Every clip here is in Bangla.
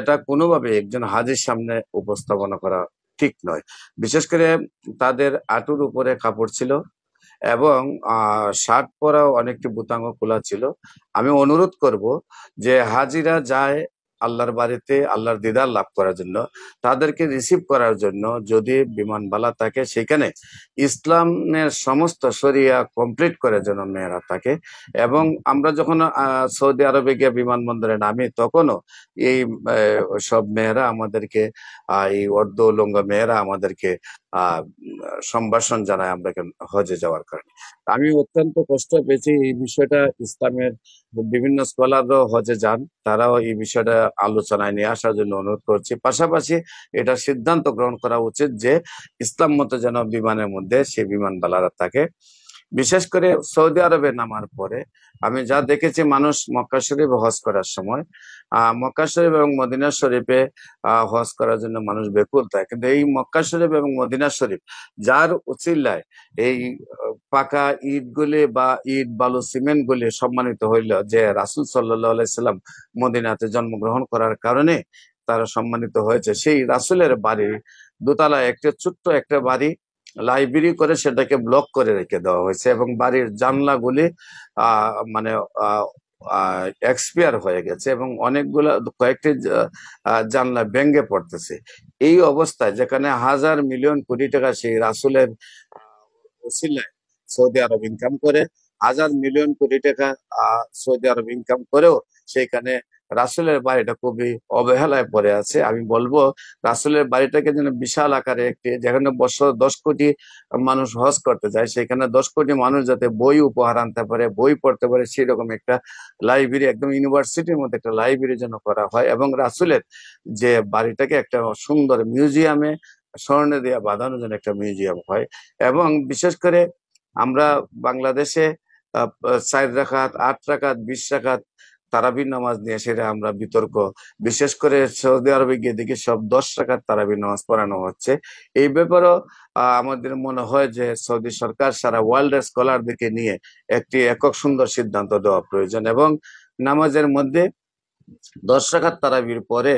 এটা কোনোভাবে একজন হাজির সামনে উপস্থাপনা করা ঠিক নয় বিশেষ করে তাদের আটুর উপরে কাপড় ছিল এবং শার্ট পরাও অনেকটি বুতাঙ্গ খোলা ছিল আমি অনুরোধ করব যে হাজিরা যায় আল্লাহর বাড়িতে আল্লাহর দিদার লাভ করার জন্য তাদেরকে রিসিভ করার জন্য যদি বিমানবালা থাকে সেখানে ইসলামের সমস্ত শরিয়া কমপ্লিট করার জন্য মেয়েরা থাকে এবং আমরা যখন সৌদি আরবে গিয়ে বিমানবন্দরে নামি তখনও এই সব মেয়েরা আমাদেরকে এই অর্ধ উলঙ্গ মেয়েরা আমাদেরকে সম্ভাষণ জানায় আমরা হজে যাওয়ার কারণে আমি অত্যন্ত কষ্ট পেয়েছি এই বিষয়টা ইসলামের বিভিন্ন স্কলাররাও হজে যান তারাও এই বিষয়টা আলোচনায় নিয়ে আসার জন্য অনুরোধ করছি পাশাপাশি এটা সিদ্ধান্ত গ্রহণ করা উচিত যে ইসলাম মতো যেন বিমানের মধ্যে সে বিমানবালারা থাকে বিশেষ করে সৌদি আরবে নামার পরে আমি যা দেখেছি মানুষ মক্কা শরীফ হজ করার সময় মক্কা শরীফ এবং মদিনা শরীফে আহ হজ করার জন্য মানুষ বেকুল থাকে কিন্তু এই মক্কা শরীফ এবং মদিনা শরীফ যার উচিল্লায় এই পাকা গুলি বা ইট বালু সিমেন্ট গুলি সম্মানিত হইল যে রাসুল সাল্লাহাম মদিনাতে জন্মগ্রহণ করার কারণে তারা সম্মানিত হয়েছে সেই রাসুলের বাড়ি দোতলা একটা ছোট্ট একটা বাড়ি লাইব্রেরি করে সেটাকে ব্লক করে রেখে দেওয়া হয়েছে এবং বাড়ির জানলাগুলি মানে এক্সপিয়ার হয়ে গেছে এবং অনেকগুলো কয়েকটি জানলা ভেঙ্গে পড়তেছে এই অবস্থায় যেখানে হাজার মিলিয়ন কোটি টাকা সেই রাসুলের সৌদি আরব ইনকাম করে হাজার মিলিয়ন কোটি টাকা সৌদি আরব ইনকাম করেও সেখানে রাসেলের বাড়িটা খুবই অবহেলায় পড়ে আছে আমি বলবো রাসেলের বাড়িটাকে যেন বিশাল আকারে একটি যেখানে বছর দশ কোটি মানুষ হজ করতে যায় সেখানে দশ কোটি মানুষ যাতে বই উপহার আনতে পারে বই পড়তে পারে সেরকম একটা লাইব্রেরি একদম ইউনিভার্সিটির মধ্যে একটা লাইব্রেরি যেন করা হয় এবং রাসুলের যে বাড়িটাকে একটা সুন্দর মিউজিয়ামে স্বর্ণে দেওয়া বাঁধানো যেন একটা মিউজিয়াম হয় এবং বিশেষ করে আমরা বাংলাদেশে চার রাখাত আট রাখাত বিশ রাখাত তারাবি নামাজ নিয়ে সেটা আমরা বিতর্ক বিশেষ করে সৌদি আরবে গিয়ে দেখি সব দশ টাকার তারাবি নামাজ পড়ানো হচ্ছে এই ব্যাপারও আমাদের মনে হয় যে সৌদি সরকার সারা ওয়ার্ল্ডের স্কলারদেরকে নিয়ে একটি একক সুন্দর সিদ্ধান্ত দেওয়া প্রয়োজন এবং নামাজের মধ্যে দশ রাখাত তারাবির পরে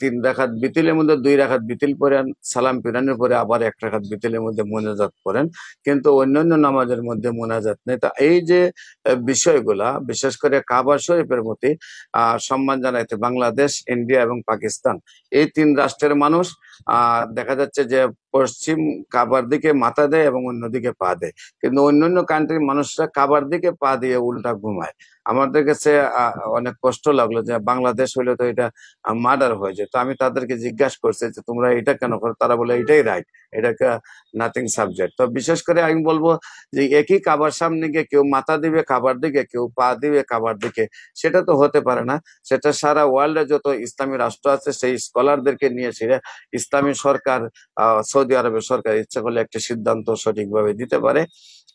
তিন রাখাত বিতিলের মধ্যে দুই রাখাত বিতিল পড়েন সালাম পিরানের পরে আবার এক রাখাত বিতিলের মধ্যে মোনাজাত করেন কিন্তু অন্যান্য নামাজের মধ্যে মোনাজাত নেই তা এই যে বিষয়গুলা বিশেষ করে কাবা শরীফের প্রতি সম্মান জানাইতে বাংলাদেশ ইন্ডিয়া এবং পাকিস্তান এই তিন রাষ্ট্রের মানুষ দেখা যাচ্ছে যে পশ্চিম কাবার দিকে মাথা দেয় এবং অন্যদিকে পা দেয় কিন্তু অন্য অন্য কান্ট্রির মানুষরা কাবার দিকে পা দিয়ে উল্টা ঘুমায় আমাদের কাছে অনেক কষ্ট লাগলো যে বাংলাদেশ হলে তো এটা মার্ডার হয়ে যায় তো আমি তাদেরকে জিজ্ঞাসা করছি যে তোমরা এটা কেন করো তারা বলে এটাই রাইট এটাকে নাথিং সাবজেক্ট তো বিশেষ করে আমি বলবো যে একই কাবার সামনে গিয়ে কেউ মাথা দিবে কাবার দিকে কেউ পা দিবে কাবার দিকে সেটা তো হতে পারে না সেটা সারা ওয়ার্ল্ডে যত ইসলামী রাষ্ট্র আছে সেই স্কলারদেরকে নিয়ে সেটা ইসলামী সরকার আহ সৌদি আরবের সরকার ইচ্ছা করলে একটা সিদ্ধান্ত সঠিকভাবে দিতে পারে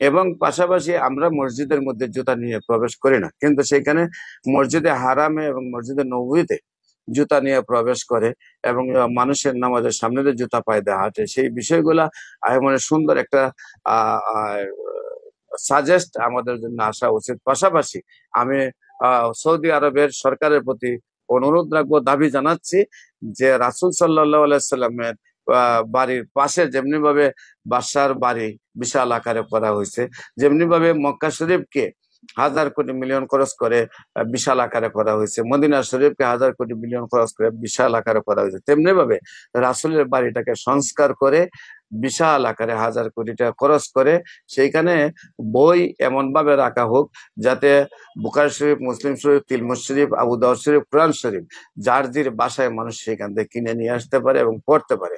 এবং পাশাপাশি আমরা মসজিদের মধ্যে জুতা নিয়ে প্রবেশ করি না কিন্তু সেখানে মসজিদে হারামে এবং মসজিদে নবীতে জুতা নিয়ে প্রবেশ করে এবং মানুষের নামাজের সামনে যে জুতা পায়দা হাঁটে সেই বিষয়গুলা মানে সুন্দর একটা সাজেস্ট আমাদের জন্য আসা উচিত পাশাপাশি আমি সৌদি আরবের সরকারের প্রতি অনুরোধ রাখবো দাবি জানাচ্ছি যে রাসুল সাল্লাহ আলাইসাল্লামের বাড়ির পাশে যেমনিভাবে বাসার বাড়ি বিশাল আকারে করা হয়েছে যেমনিভাবে মক্কা শরীফকে হাজার কোটি মিলিয়ন খরচ করে বিশাল আকারে করা হয়েছে মদিনা শরীফকে হাজার কোটি মিলিয়ন খরচ করে বিশাল আকারে করা হয়েছে তেমনি ভাবে রাসুলের বাড়িটাকে সংস্কার করে বিশাল আকারে হাজার কোটি টাকা খরচ করে সেইখানে বই এমন ভাবে রাখা হোক যাতে বুকার শরীফ মুসলিম শরীফ তিলমুজ শরীফ আবুদাউদ শরীফ কোরআন শরীফ যার যার বাসায় মানুষ সেখান থেকে কিনে নিয়ে আসতে পারে এবং পড়তে পারে